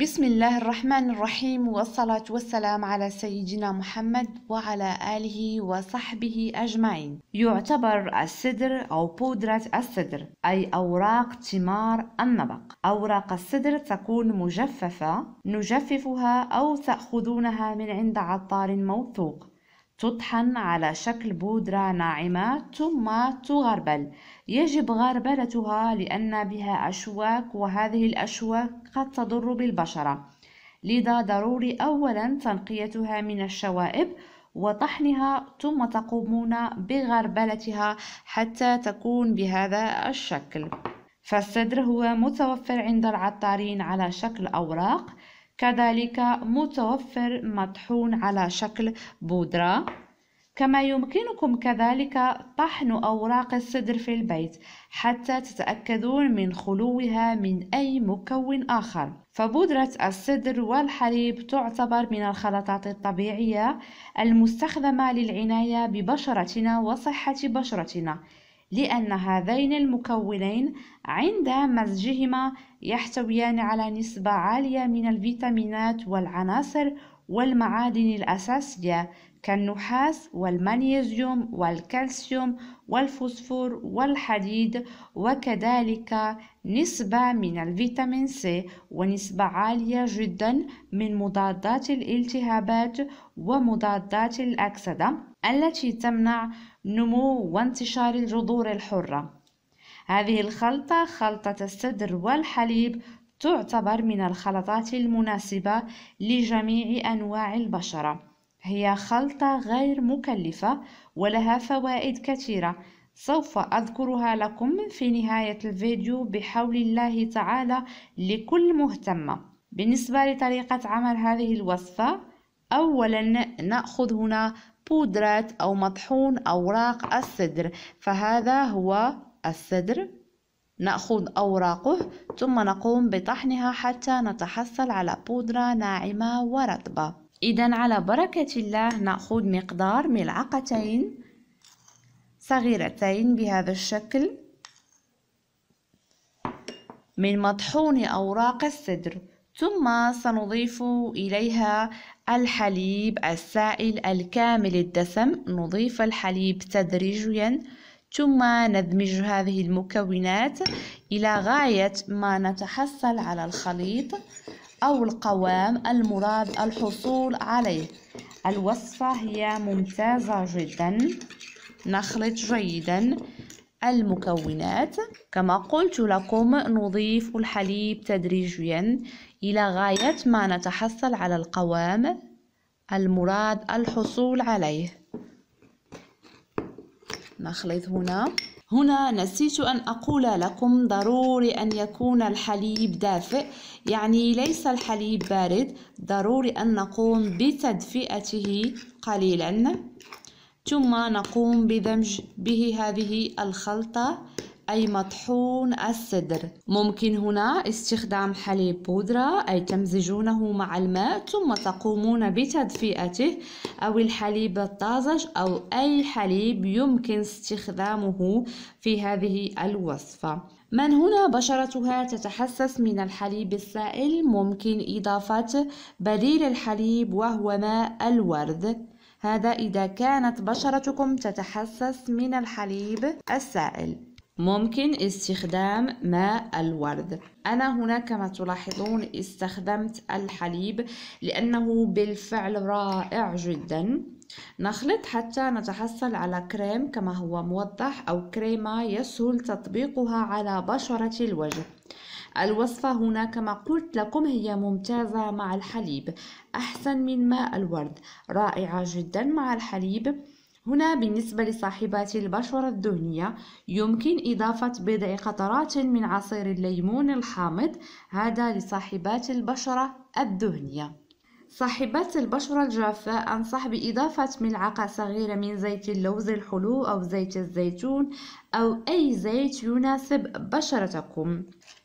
بسم الله الرحمن الرحيم والصلاة والسلام على سيدنا محمد وعلى آله وصحبه أجمعين يعتبر السدر أو بودرة السدر أي أوراق تمار النبق أوراق السدر تكون مجففة نجففها أو تأخذونها من عند عطار موثوق تطحن على شكل بودرة ناعمة ثم تغربل يجب غربلتها لأن بها أشواك وهذه الأشواك قد تضر بالبشرة لذا ضروري أولا تنقيتها من الشوائب وطحنها ثم تقومون بغربلتها حتى تكون بهذا الشكل فالصدر هو متوفر عند العطارين على شكل أوراق كذلك متوفر مطحون على شكل بودرة كما يمكنكم كذلك طحن أوراق السدر في البيت حتى تتأكدون من خلوها من أي مكون آخر فبودرة السدر والحليب تعتبر من الخلطات الطبيعية المستخدمة للعناية ببشرتنا وصحة بشرتنا لأن هذين المكونين عند مزجهما يحتويان على نسبة عالية من الفيتامينات والعناصر والمعادن الأساسية كالنحاس والمغنيسيوم والكالسيوم والفوسفور والحديد وكذلك نسبة من الفيتامين سي ونسبة عالية جدا من مضادات الالتهابات ومضادات الأكسدة التي تمنع نمو وانتشار الجذور الحرة هذه الخلطة خلطة السدر والحليب تعتبر من الخلطات المناسبة لجميع أنواع البشرة هي خلطة غير مكلفة ولها فوائد كثيرة سوف أذكرها لكم في نهاية الفيديو بحول الله تعالى لكل مهتمة بالنسبة لطريقة عمل هذه الوصفة أولا نأخذ هنا بودرة أو مطحون أوراق السدر فهذا هو السدر نأخذ أوراقه ثم نقوم بطحنها حتى نتحصل على بودرة ناعمة ورطبة إذا على بركة الله نأخذ مقدار ملعقتين صغيرتين بهذا الشكل من مطحون أوراق السدر ثم سنضيف إليها الحليب السائل الكامل الدسم نضيف الحليب تدريجيا ثم ندمج هذه المكونات إلى غاية ما نتحصل على الخليط أو القوام المراد الحصول عليه الوصفة هي ممتازة جدا نخلط جيدا المكونات كما قلت لكم نضيف الحليب تدريجيا إلى غاية ما نتحصل على القوام المراد الحصول عليه نخلط هنا هنا نسيت أن أقول لكم ضروري أن يكون الحليب دافئ يعني ليس الحليب بارد ضروري أن نقوم بتدفئته قليلا ثم نقوم بدمج به هذه الخلطة أي مطحون الصدر ممكن هنا استخدام حليب بودرة أي تمزجونه مع الماء ثم تقومون بتدفئته أو الحليب الطازج أو أي حليب يمكن استخدامه في هذه الوصفة من هنا بشرتها تتحسس من الحليب السائل ممكن إضافة بديل الحليب وهو ماء الورد هذا إذا كانت بشرتكم تتحسس من الحليب السائل ممكن استخدام ماء الورد أنا هنا كما تلاحظون استخدمت الحليب لأنه بالفعل رائع جدا نخلط حتى نتحصل على كريم كما هو موضح أو كريمة يسهل تطبيقها على بشرة الوجه الوصفة هنا كما قلت لكم هي ممتازة مع الحليب أحسن من ماء الورد رائعة جدا مع الحليب هنا بالنسبة لصاحبات البشرة الدهنية يمكن إضافة بضع قطرات من عصير الليمون الحامض هذا لصاحبات البشرة الدهنية صاحبات البشرة الجافة أنصح بإضافة ملعقة صغيرة من زيت اللوز الحلو أو زيت الزيتون أو أي زيت يناسب بشرتكم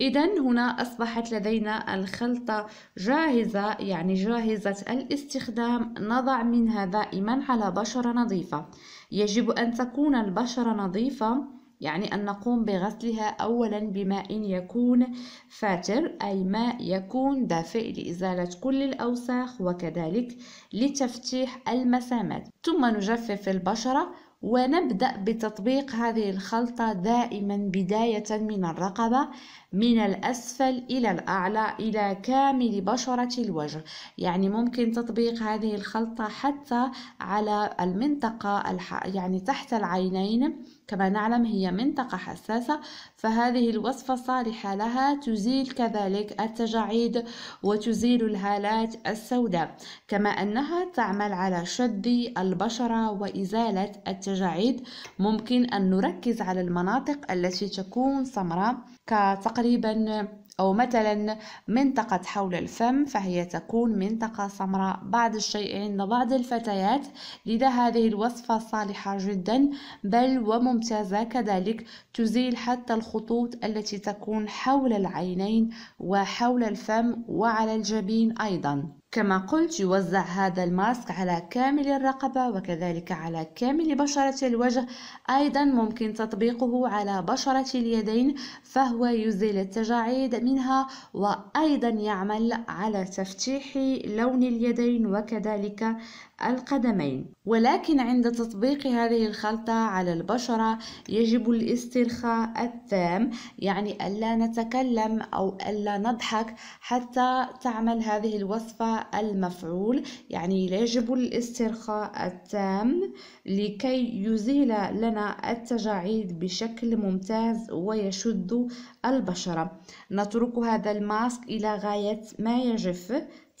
إذا هنا أصبحت لدينا الخلطة جاهزة يعني جاهزة الاستخدام نضع منها دائما على بشرة نظيفة يجب أن تكون البشرة نظيفة يعني أن نقوم بغسلها أولا بماء يكون فاتر أي ماء يكون دافئ لإزالة كل الأوساخ وكذلك لتفتيح المسامات ثم نجفف البشرة ونبدأ بتطبيق هذه الخلطة دائما بداية من الرقبة من الأسفل إلى الأعلى إلى كامل بشرة الوجه يعني ممكن تطبيق هذه الخلطة حتى على المنطقة الح... يعني تحت العينين كما نعلم هي منطقة حساسة فهذه الوصفة صالحة لها تزيل كذلك التجاعيد وتزيل الهالات السوداء كما أنها تعمل على شد البشرة وإزالة التجاعيد التجاعيد ممكن أن نركز على المناطق التي تكون سمراء كتقريبا أو مثلا منطقة حول الفم فهي تكون منطقة سمراء بعض الشيء عند بعض الفتيات لذا هذه الوصفة صالحة جدا بل وممتازة كذلك تزيل حتى الخطوط التي تكون حول العينين وحول الفم وعلى الجبين أيضا كما قلت يوزع هذا الماسك على كامل الرقبة وكذلك على كامل بشرة الوجه أيضا ممكن تطبيقه على بشرة اليدين فهو يزيل التجاعيد منها وأيضا يعمل على تفتيح لون اليدين وكذلك القدمين ولكن عند تطبيق هذه الخلطة على البشرة يجب الاسترخاء التام يعني ألا نتكلم أو ألا نضحك حتى تعمل هذه الوصفة المفعول يعني يجب الاسترخاء التام لكي يزيل لنا التجاعيد بشكل ممتاز ويشد البشرة نترك هذا الماسك إلى غاية ما يجف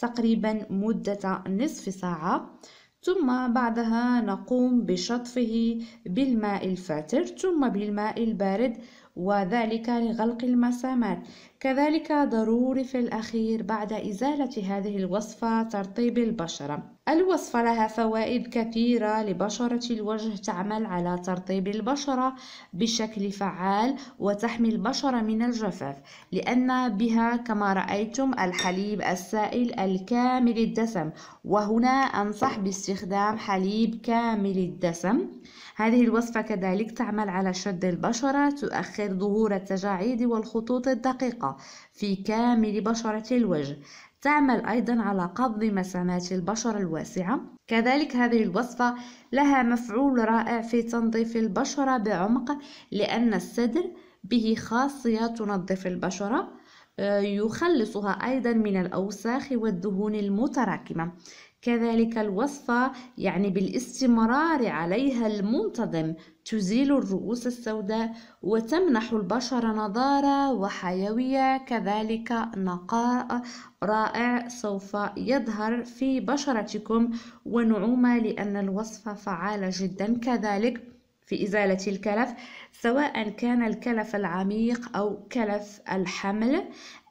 تقريبا مدة نصف ساعة ثم بعدها نقوم بشطفه بالماء الفاتر ثم بالماء البارد وذلك لغلق المسامات كذلك ضروري في الأخير بعد إزالة هذه الوصفة ترطيب البشرة الوصفة لها فوائد كثيرة لبشرة الوجه تعمل على ترطيب البشرة بشكل فعال وتحمي البشرة من الجفاف لأن بها كما رأيتم الحليب السائل الكامل الدسم وهنا أنصح باستخدام حليب كامل الدسم هذه الوصفة كذلك تعمل على شد البشرة تؤخر ظهور التجاعيد والخطوط الدقيقة في كامل بشرة الوجه تعمل أيضا على قبض مسامات البشرة الواسعة كذلك هذه الوصفة لها مفعول رائع في تنظيف البشرة بعمق لأن السدر به خاصية تنظف البشرة آه، يخلصها أيضا من الأوساخ والدهون المتراكمة كذلك الوصفة يعني بالاستمرار عليها المنتظم تزيل الرؤوس السوداء وتمنح البشر نضارة وحيوية كذلك نقاء رائع سوف يظهر في بشرتكم ونعومة لأن الوصفة فعالة جدا كذلك في إزالة الكلف سواء كان الكلف العميق أو كلف الحمل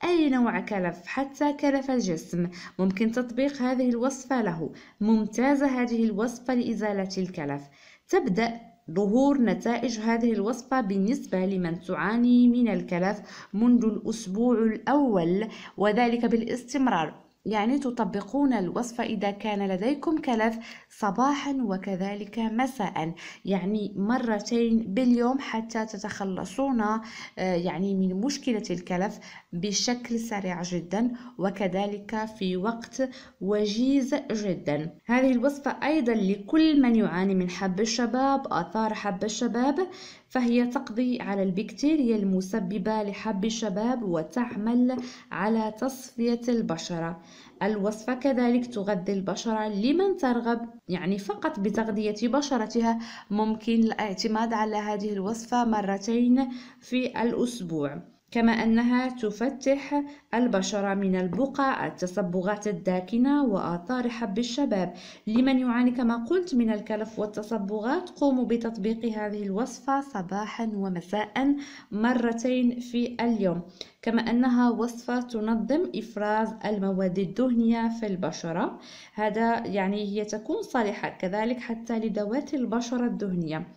أي نوع كلف حتى كلف الجسم ممكن تطبيق هذه الوصفة له ممتازة هذه الوصفة لإزالة الكلف تبدأ ظهور نتائج هذه الوصفة بالنسبة لمن تعاني من الكلف منذ الأسبوع الأول وذلك بالاستمرار يعني تطبقون الوصفة إذا كان لديكم كلف صباحا وكذلك مساء يعني مرتين باليوم حتى تتخلصون آه، يعني من مشكلة الكلف بشكل سريع جدا وكذلك في وقت وجيز جدا هذه الوصفة أيضا لكل من يعاني من حب الشباب آثار حب الشباب فهي تقضي على البكتيريا المسببة لحب الشباب وتعمل على تصفية البشرة الوصفة كذلك تغذي البشرة لمن ترغب يعني فقط بتغذية بشرتها ممكن الاعتماد على هذه الوصفة مرتين في الأسبوع كما أنها تفتح البشرة من البقع التصبغات الداكنة وآثار حب الشباب لمن يعاني كما قلت من الكلف والتصبغات قوموا بتطبيق هذه الوصفة صباحا ومساء مرتين في اليوم كما أنها وصفة تنظم إفراز المواد الدهنية في البشرة هذا يعني هي تكون صالحة كذلك حتى لدوات البشرة الدهنية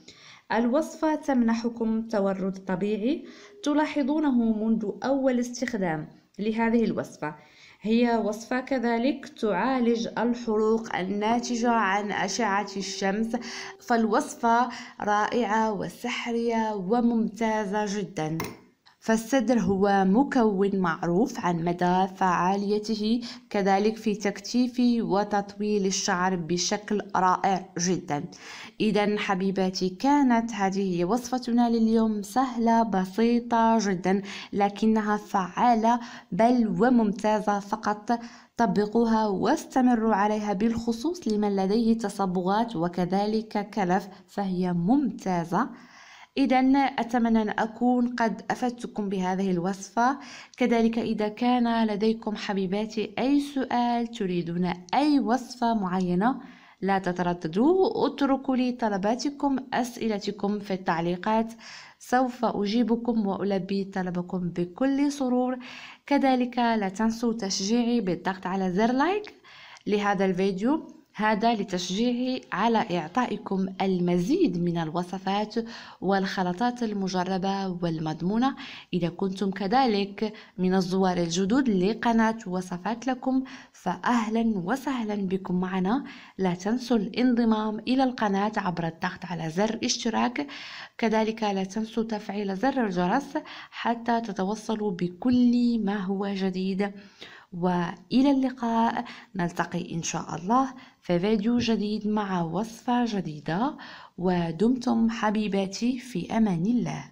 الوصفة تمنحكم تورد طبيعي تلاحظونه منذ أول استخدام لهذه الوصفة هي وصفة كذلك تعالج الحروق الناتجة عن أشعة الشمس فالوصفة رائعة وسحرية وممتازة جداً فالصدر هو مكون معروف عن مدى فعاليته كذلك في تكتيف وتطويل الشعر بشكل رائع جدا إذا حبيباتي كانت هذه هي وصفتنا لليوم سهلة بسيطة جدا لكنها فعالة بل وممتازة فقط طبقوها واستمروا عليها بالخصوص لمن لديه تصبغات وكذلك كلف فهي ممتازة إذا أتمنى أن أكون قد أفدتكم بهذه الوصفة كذلك إذا كان لديكم حبيباتي أي سؤال تريدون أي وصفة معينة لا تترددوا اتركوا لي طلباتكم أسئلتكم في التعليقات سوف أجيبكم وألبي طلبكم بكل سرور كذلك لا تنسوا تشجيعي بالضغط على زر لايك لهذا الفيديو هذا لتشجيعي على إعطائكم المزيد من الوصفات والخلطات المجربة والمضمونة إذا كنتم كذلك من الزوار الجدد لقناة وصفات لكم فأهلا وسهلا بكم معنا لا تنسوا الانضمام إلى القناة عبر الضغط على زر اشتراك كذلك لا تنسوا تفعيل زر الجرس حتى تتوصلوا بكل ما هو جديد وإلى اللقاء نلتقي إن شاء الله في فيديو جديد مع وصفة جديدة ودمتم حبيباتي في أمان الله